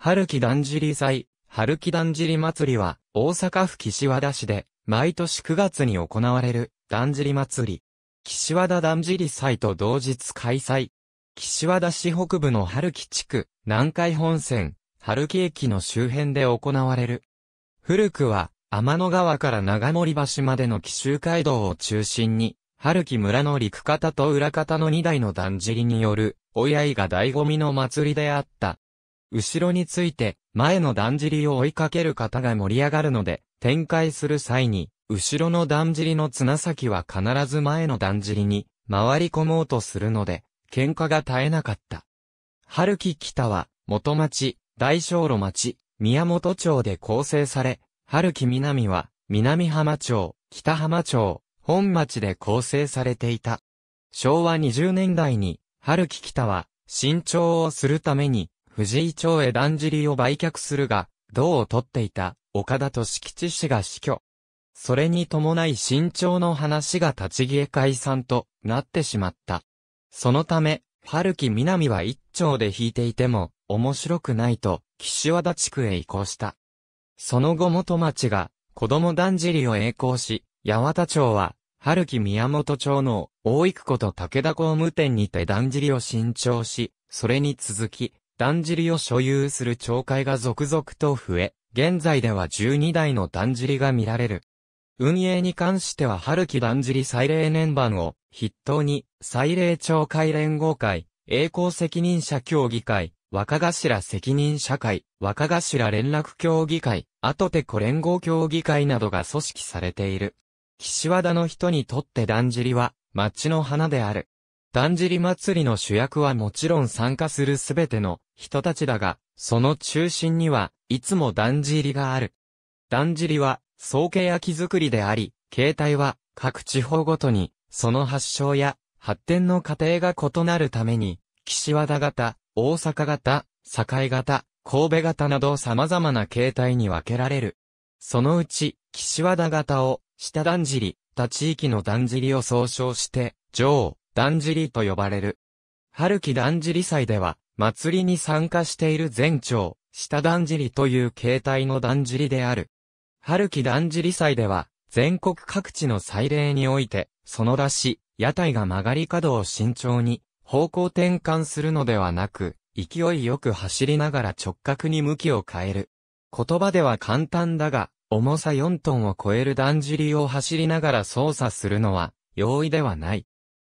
春木だんじり祭、春木だんじり祭りは、大阪府岸和田市で、毎年9月に行われる、だんじり祭り。岸和田だんじり祭と同日開催。岸和田市北部の春木地区、南海本線、春木駅の周辺で行われる。古くは、天の川から長森橋までの奇襲街道を中心に、春木村の陸方と裏方の2台のだんじりによる、親いが醍醐味の祭りであった。後ろについて、前のだんじりを追いかける方が盛り上がるので、展開する際に、後ろのだんじりの綱先は必ず前のだんじりに、回り込もうとするので、喧嘩が絶えなかった。春木北は、元町、大小路町、宮本町で構成され、春木南は、南浜町、北浜町、本町で構成されていた。昭和20年代に、春木北は、新調をするために、藤井町へだんじりを売却するが、銅を取っていた岡田と敷地氏が死去。それに伴い新潮の話が立ち消え解散となってしまった。そのため、春木南は一丁で引いていても面白くないと岸和田地区へ移行した。その後元町が子供だんじりを栄光し、八幡町は春木宮本町の大育子と武田公務店にてだんじりを新調し、それに続きだんじりを所有する町会が続々と増え、現在では12台のだんじりが見られる。運営に関しては春木だんじり祭礼年番を筆頭に、祭礼町会連合会、栄光責任者協議会、若頭責任者会、若頭連絡協議会、後てこ連合協議会などが組織されている。岸和田の人にとってだんじりは、町の花である。だんじり祭りの主役はもちろん参加するすべての人たちだが、その中心には、いつもだんじりがある。だんじりは、総家焼き作りであり、形態は、各地方ごとに、その発祥や、発展の過程が異なるために、岸和田型、大阪型、堺型、神戸型など様々な形態に分けられる。そのうち、岸和田型を、下だんじり、他地域のだんじりを総称して、上、だんじりと呼ばれる。春季だんじり祭では、祭りに参加している全長、下だんじりという形態のだんじりである。春季だんじり祭では、全国各地の祭礼において、その出し、屋台が曲がり角を慎重に、方向転換するのではなく、勢いよく走りながら直角に向きを変える。言葉では簡単だが、重さ4トンを超えるだんじりを走りながら操作するのは、容易ではない。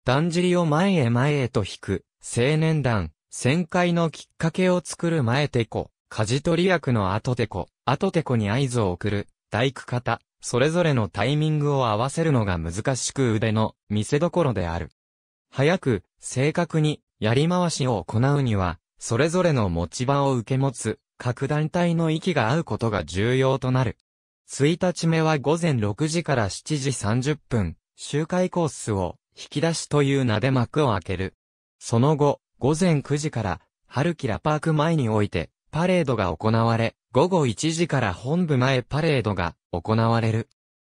だんじりを前へ前へと引く、青年団、旋回のきっかけを作る前てこ、舵取り役の後てこ、後てこに合図を送る、大工方、それぞれのタイミングを合わせるのが難しく腕の見せどころである。早く、正確に、やり回しを行うには、それぞれの持ち場を受け持つ、各団体の息が合うことが重要となる。1日目は午前6時から7時30分、周回コースを引き出しという名で幕を開ける。その後、午前9時から、ハルキラパーク前において、パレードが行われ、午後1時から本部前パレードが行われる。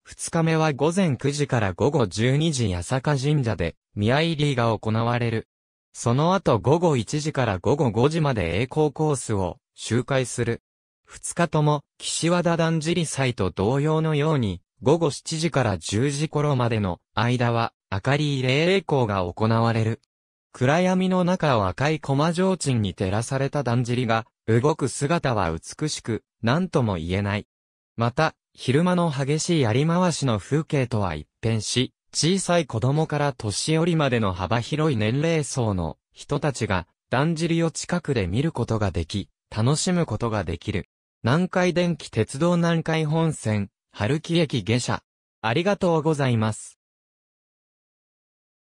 2日目は午前9時から午後12時八坂神社で、宮入りが行われる。その後午後1時から午後5時まで栄光コースを周回する。2日とも、岸和田だんじり祭と同様のように、午後7時から10時頃までの間は、明かり入れ栄光が行われる。暗闇の中を赤い駒上鎮に照らされただんじりが、動く姿は美しく、何とも言えない。また、昼間の激しいやり回しの風景とは一変し、小さい子供から年寄りまでの幅広い年齢層の人たちが、だんじりを近くで見ることができ、楽しむことができる。南海電気鉄道南海本線、春木駅下車。ありがとうございます。